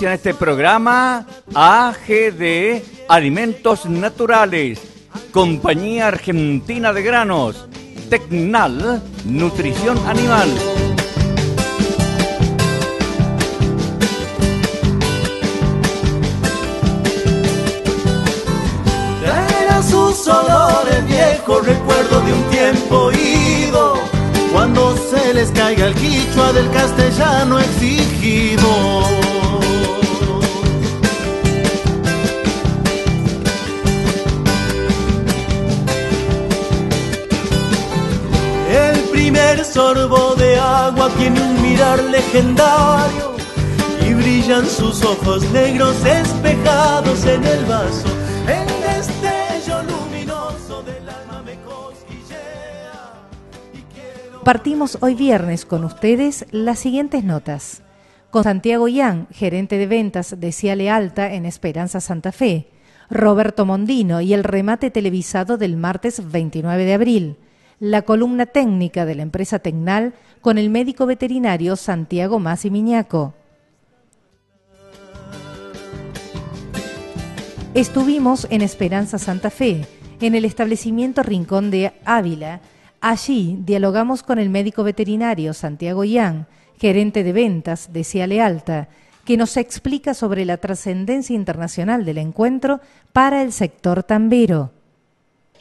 en este programa AGD Alimentos Naturales, Compañía Argentina de Granos, Tecnal, Nutrición Animal. sus olores viejos, recuerdo de un tiempo ido, cuando se les caiga el quichua del castellano exige sorbo de agua tiene un mirar legendario y brillan sus ojos negros espejados en el vaso. El destello luminoso del alma me cosquillea. Partimos hoy viernes con ustedes las siguientes notas. Con Santiago Ián, gerente de ventas de Ciale Alta en Esperanza Santa Fe. Roberto Mondino y el remate televisado del martes 29 de abril la columna técnica de la empresa Tecnal con el médico veterinario Santiago Masi Miñaco. Estuvimos en Esperanza Santa Fe, en el establecimiento Rincón de Ávila. Allí dialogamos con el médico veterinario Santiago Ián, gerente de ventas de Ciale Alta, que nos explica sobre la trascendencia internacional del encuentro para el sector tambero.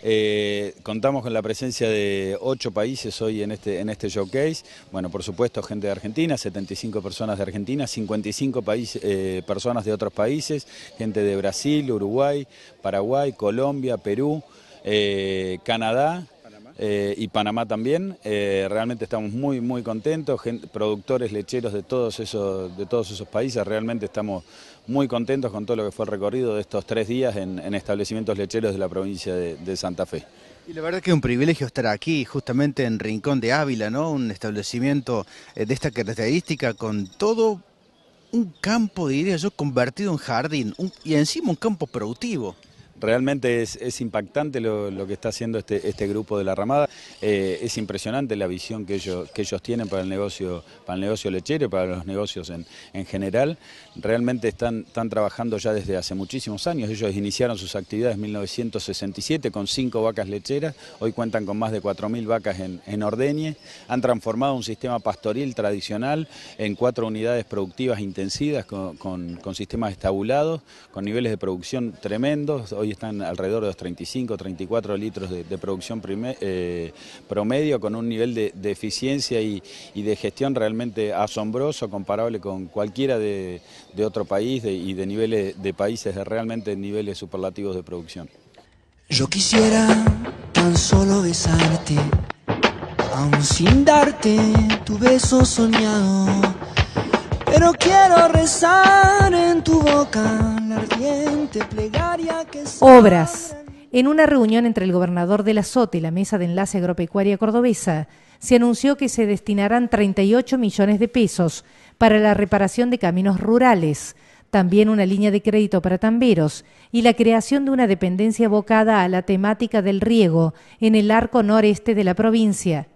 Eh, contamos con la presencia de ocho países hoy en este, en este showcase. Bueno, por supuesto, gente de Argentina, 75 personas de Argentina, 55 eh, personas de otros países, gente de Brasil, Uruguay, Paraguay, Colombia, Perú, eh, Canadá, eh, y Panamá también. Eh, realmente estamos muy, muy contentos, productores lecheros de todos, esos, de todos esos países, realmente estamos muy contentos con todo lo que fue el recorrido de estos tres días en, establecimientos lecheros de la provincia de, Santa Fe. Y la verdad que es un privilegio estar aquí, justamente en Rincón de Ávila, ¿no? Un establecimiento eh, de esta característica con todo un campo, diría yo, convertido en jardín y encima un campo productivo. Realmente es, impactante lo, que está haciendo este, este grupo de la ramada. Eh, es impresionante la visión que ellos, tienen para el negocio, para el negocio lechero y para los negocios en, general. Realmente están, trabajando ya desde hace muchísimos años. Ellos iniciaron sus actividades en 1967 con cinco vacas lecheras. Hoy cuentan con más de 4.000 vacas en, en ordeñe. Han transformado un sistema pastoril tradicional en cuatro unidades productivas intensivas con, sistemas estabulados, con niveles de producción tremendos están alrededor de los 35, 34 litros de, producción eh, promedio con un nivel de, eficiencia y, de gestión realmente asombroso, comparable con cualquiera de, otro país y de niveles de países de realmente niveles superlativos de producción. Yo quisiera tan solo besarte, aún sin darte tu beso soñado pero quiero rezar en tu boca la ardiente plegaria que... Obras. En una reunión entre el gobernador de la y la Mesa de Enlace Agropecuaria Cordobesa, se anunció que se destinarán 38 millones de pesos para la reparación de caminos rurales, también una línea de crédito para tamberos y la creación de una dependencia abocada a la temática del riego en el arco noreste de la provincia.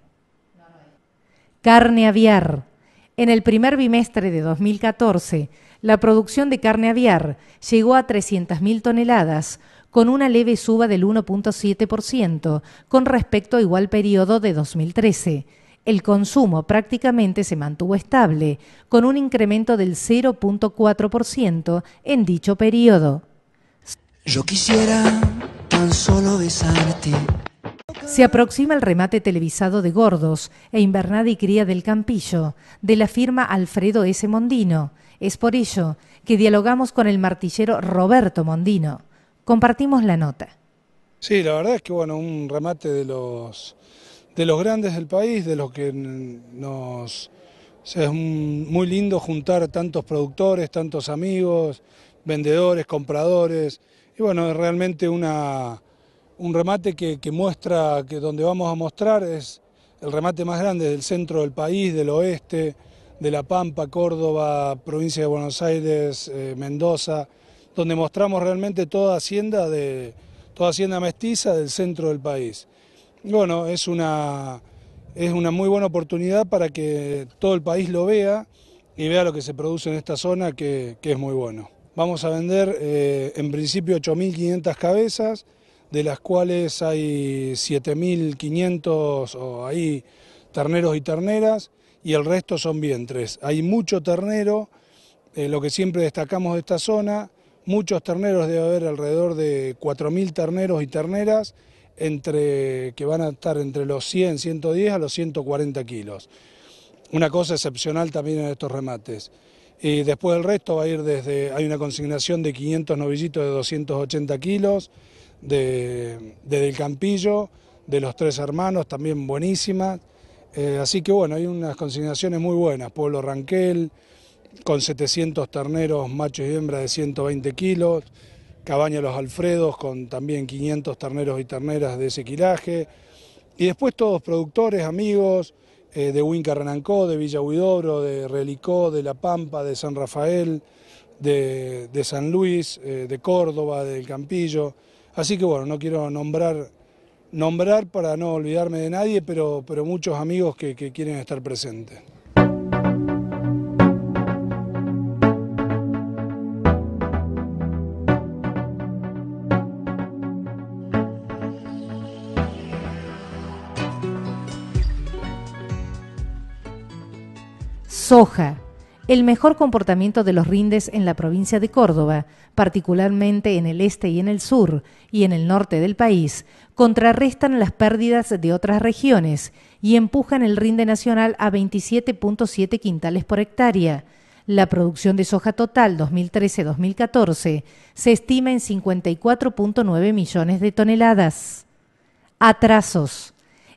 Carne aviar en el primer bimestre de 2014, la producción de carne aviar llegó a 300.000 toneladas, con una leve suba del 1.7% con respecto a igual periodo de 2013. El consumo prácticamente se mantuvo estable, con un incremento del 0.4% en dicho periodo. Yo quisiera tan solo besarte se aproxima el remate televisado de Gordos e Invernada y Cría del Campillo, de la firma Alfredo S. Mondino. Es por ello que dialogamos con el martillero Roberto Mondino. Compartimos la nota. Sí, la verdad es que bueno, un remate de los, de los grandes del país, de los que nos... es muy lindo juntar tantos productores, tantos amigos, vendedores, compradores. Y bueno, es realmente una un remate que, muestra que donde vamos a mostrar es el remate más grande del centro del país, del oeste, de La Pampa, Córdoba, provincia de Buenos Aires, eh, Mendoza, donde mostramos realmente toda hacienda de toda hacienda mestiza del centro del país. bueno, es una es una muy buena oportunidad para que todo el país lo vea y vea lo que se produce en esta zona que, es muy bueno. Vamos a vender eh, en principio 8.500 cabezas de las cuales hay 7.500 o terneros y terneras y el resto son vientres. Hay mucho ternero, eh, lo que siempre destacamos de esta zona, muchos terneros, debe haber alrededor de 4.000 terneros y terneras entre, que van a estar entre los 100, 110 a los 140 kilos. Una cosa excepcional también en estos remates. Y después el resto va a ir desde, hay una consignación de 500 novillitos de 280 kilos, de, Del Campillo, de los tres hermanos, también buenísimas. Eh, así que bueno, hay unas consignaciones muy buenas. Pueblo Ranquel, con 700 terneros machos y hembras de 120 kilos. Cabaña Los Alfredos, con también 500 terneros y terneras de ese quilaje. Y después todos productores, amigos, eh, de Huinca Renancó, de Villa Huidobro, de Relicó, de La Pampa, de San Rafael, de, San Luis, eh, de Córdoba, del Campillo. Así que bueno, no quiero nombrar, nombrar para no olvidarme de nadie, pero, muchos amigos que, que quieren estar presentes. Soja el mejor comportamiento de los rindes en la provincia de Córdoba, particularmente en el este y en el sur, y en el norte del país, contrarrestan las pérdidas de otras regiones y empujan el rinde nacional a 27.7 quintales por hectárea. La producción de soja total 2013-2014 se estima en 54.9 millones de toneladas. Atrasos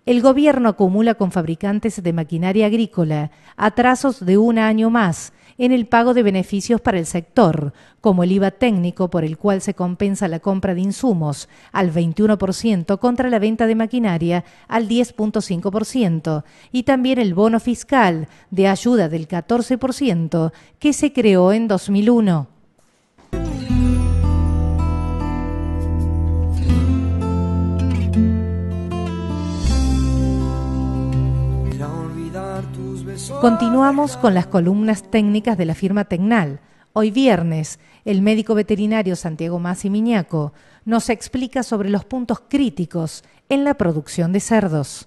el gobierno acumula con fabricantes de maquinaria agrícola atrasos de un año más en el pago de beneficios para el sector, como el IVA técnico por el cual se compensa la compra de insumos al 21% contra la venta de maquinaria al 10.5% y también el bono fiscal de ayuda del 14% que se creó en 2001. Continuamos con las columnas técnicas de la firma Tecnal. Hoy viernes, el médico veterinario Santiago Masi Miñaco nos explica sobre los puntos críticos en la producción de cerdos.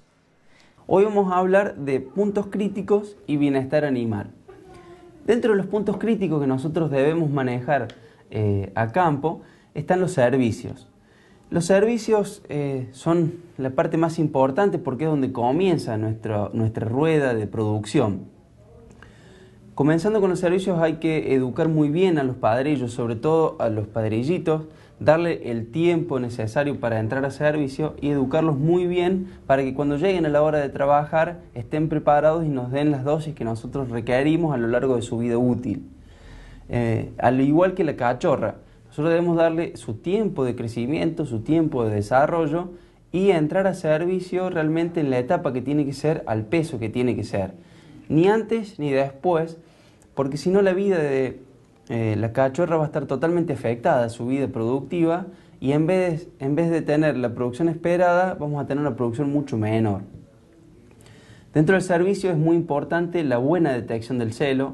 Hoy vamos a hablar de puntos críticos y bienestar animal. Dentro de los puntos críticos que nosotros debemos manejar eh, a campo están los servicios. Los servicios eh, son la parte más importante porque es donde comienza nuestra, rueda de producción. Comenzando con los servicios hay que educar muy bien a los padrillos, sobre todo a los padrillitos, darle el tiempo necesario para entrar a servicio y educarlos muy bien para que cuando lleguen a la hora de trabajar estén preparados y nos den las dosis que nosotros requerimos a lo largo de su vida útil. Eh, al igual que la cachorra, nosotros debemos darle su tiempo de crecimiento, su tiempo de desarrollo y entrar a servicio realmente en la etapa que tiene que ser, al peso que tiene que ser. Ni antes ni después, porque si no la vida de eh, la cachorra va a estar totalmente afectada, su vida productiva, y en vez, en vez de tener la producción esperada, vamos a tener una producción mucho menor. Dentro del servicio es muy importante la buena detección del celo,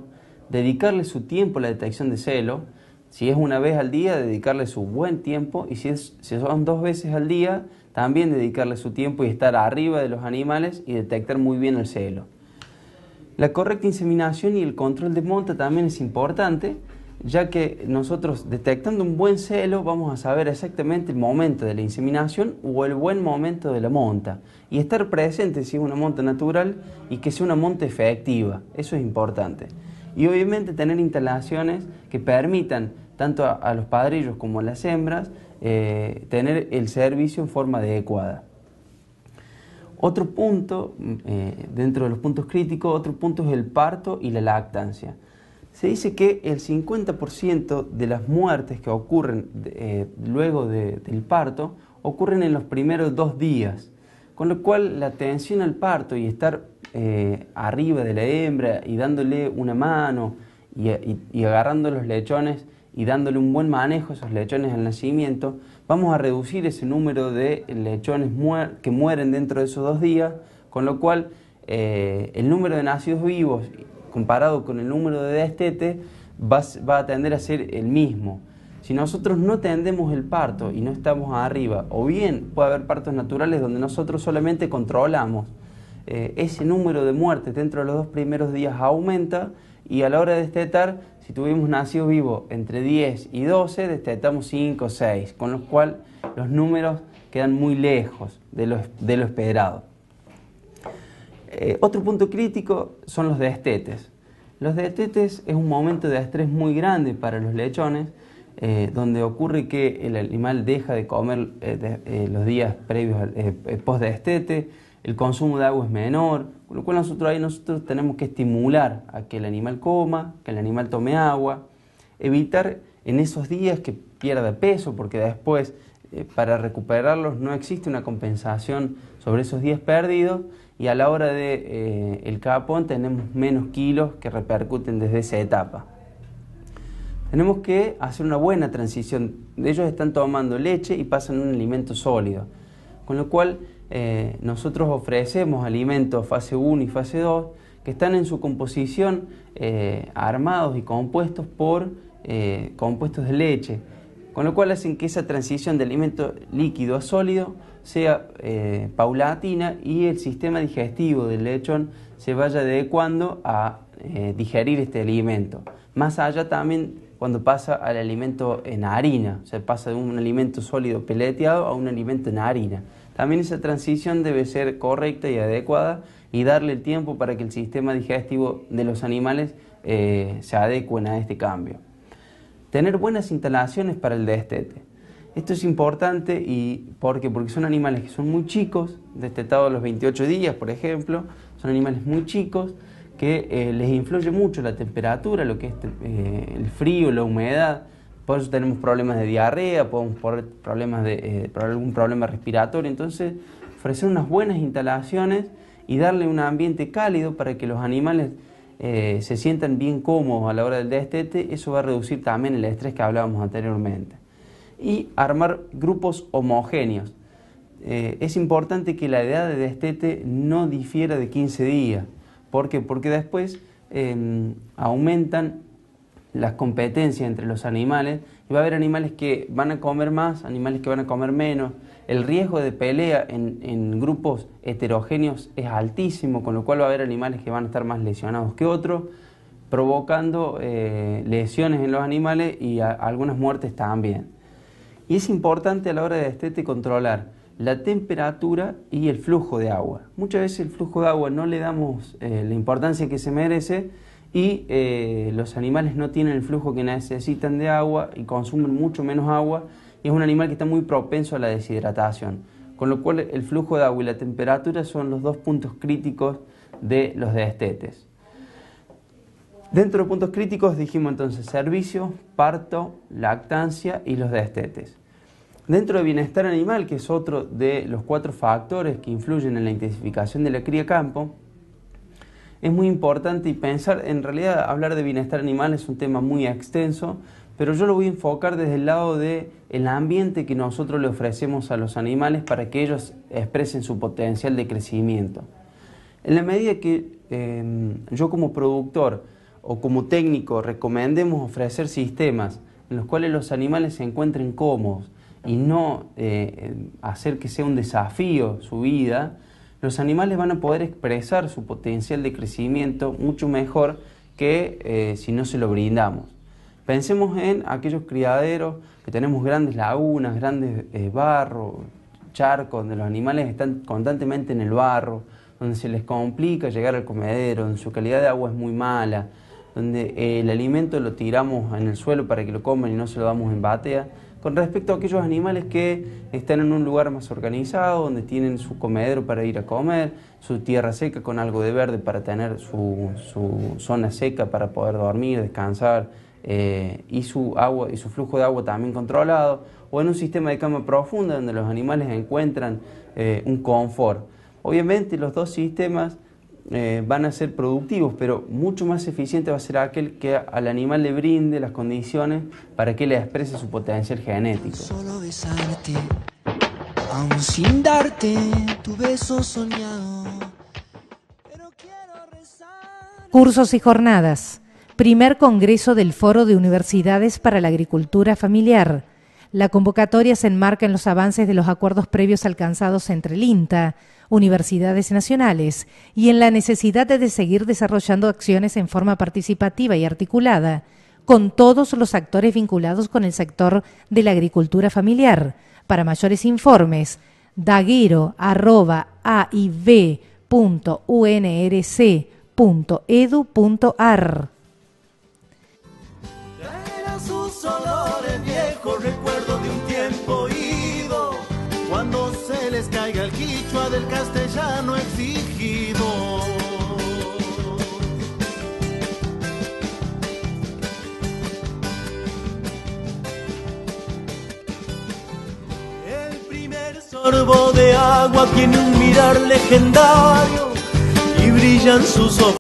dedicarle su tiempo a la detección de celo, si es una vez al día, dedicarle su buen tiempo. Y si, son dos veces al día, también dedicarle su tiempo y estar arriba de los animales y detectar muy bien el celo. La correcta inseminación y el control de monta también es importante, ya que nosotros detectando un buen celo vamos a saber exactamente el momento de la inseminación o el buen momento de la monta y estar presente si es una monta natural y que sea una monta efectiva, eso es importante. Y obviamente tener instalaciones que permitan tanto a, los padrillos como a las hembras eh, tener el servicio en forma adecuada. Otro punto, mm, eh, dentro de los puntos críticos, otro punto es el parto y la lactancia. Se dice que el 50% de las muertes que ocurren eh, luego del parto ocurren en los primeros dos días, con lo cual la atención al parto y estar eh, arriba de la hembra y dándole una mano y, agarrando los lechones y dándole un buen manejo a esos lechones al nacimiento, vamos a reducir ese número de lechones que mueren dentro de esos dos días, con lo cual eh, el número de nacidos vivos comparado con el número de destete va, a tender a ser el mismo. Si nosotros no tendemos el parto y no estamos arriba, o bien puede haber partos naturales donde nosotros solamente controlamos, eh, ese número de muertes dentro de los dos primeros días aumenta y a la hora de destetar, si tuvimos nacido vivo entre 10 y 12, destetamos 5 o 6, con lo cual los números quedan muy lejos de lo, esperado. Eh, otro punto crítico son los destetes. Los destetes es un momento de estrés muy grande para los lechones, eh, donde ocurre que el animal deja de comer los días previos, post destete, el consumo de agua es menor, con lo cual nosotros ahí nosotros tenemos que estimular a que el animal coma, que el animal tome agua, evitar en esos días que pierda peso, porque después eh, para recuperarlos no existe una compensación sobre esos días perdidos y a la hora de eh, el capón tenemos menos kilos que repercuten desde esa etapa. Tenemos que hacer una buena transición. Ellos están tomando leche y pasan un alimento sólido, con lo cual eh, nosotros ofrecemos alimentos fase 1 y fase 2 que están en su composición eh, armados y compuestos por eh, compuestos de leche, con lo cual hacen que esa transición de alimento líquido a sólido sea paulatina y el sistema digestivo del lechón se vaya adecuando a digerir este alimento. Más allá también cuando pasa al alimento en harina, se pasa de un alimento sólido peleteado a un alimento en harina también esa transición debe ser correcta y adecuada y darle el tiempo para que el sistema digestivo de los animales eh, se adecuen a este cambio. Tener buenas instalaciones para el destete. Esto es importante y porque son animales que son muy chicos, destetados a los 28 días, por ejemplo, son animales muy chicos que eh, les influye mucho la temperatura, lo que es eh, el frío, la humedad. Por eso tenemos problemas de diarrea, podemos poner problemas de, eh, algún problema respiratorio. Entonces, ofrecer unas buenas instalaciones y darle un ambiente cálido para que los animales eh, se sientan bien cómodos a la hora del destete, eso va a reducir también el estrés que hablábamos anteriormente. Y armar grupos homogéneos. Eh, es importante que la edad de destete no difiera de 15 días. ¿Por qué? Porque después em, aumentan las competencias entre los animales y va a haber animales que van a comer más, animales que van a comer menos. El riesgo de pelea en, grupos heterogéneos es altísimo, con lo cual va a haber animales que van a estar más lesionados que otros, provocando eh, lesiones en los animales y algunas muertes también. Y es importante a la hora de destete controlar la temperatura y el flujo de agua. Muchas veces el flujo de agua no le damos eh, la importancia que se merece y eh, los animales no tienen el flujo que necesitan de agua y consumen mucho menos agua y es un animal que está muy propenso a la deshidratación. Con lo cual el flujo de agua y la temperatura son los dos puntos críticos de los destetes. Dentro de los puntos críticos dijimos entonces servicio, parto, lactancia y los destetes. Dentro de bienestar animal, que es otro de los cuatro factores que influyen en la intensificación de la cría campo, es muy importante y pensar, en realidad hablar de bienestar animal es un tema muy extenso, pero yo lo voy a enfocar desde el lado del el ambiente que nosotros le ofrecemos a los animales para que ellos expresen su potencial de crecimiento. En la medida que em, yo como productor o como técnico recomendemos ofrecer sistemas en los cuales los animales se encuentren cómodos y no eh, em, hacer que sea un desafío su vida, los animales van a poder expresar su potencial de crecimiento mucho mejor que eh, si no se lo brindamos. Pensemos en aquellos criaderos que tenemos grandes lagunas, grandes eh, barros, charcos, donde los animales están constantemente en el barro, donde se les complica llegar al comedero, donde su calidad de agua es muy mala, donde el alimento lo tiramos en el suelo para que lo coman y no se lo damos en batea con respecto a aquellos animales que están en un lugar más organizado, donde tienen su comedero para ir a comer, su tierra seca con algo de verde para tener su, zona seca para poder dormir, descansar, eh, y su agua y su flujo de agua también controlado, o en un sistema de cama profunda donde los animales encuentran eh, un confort. Obviamente los dos sistemas eh, van a ser productivos, pero mucho más eficiente va a ser aquel que al animal le brinde las condiciones para que le exprese su potencial genético. sin darte tu beso soñado. Cursos y jornadas. Primer Congreso del Foro de Universidades para la Agricultura Familiar. La convocatoria se enmarca en los avances de los acuerdos previos alcanzados entre el INTA, universidades nacionales y en la necesidad de seguir desarrollando acciones en forma participativa y articulada con todos los actores vinculados con el sector de la agricultura familiar. Para mayores informes, daguero.aiv.unrc.edu.ar. El castellano exigido. El primer sorbo de agua tiene un mirar legendario y brillan sus ojos.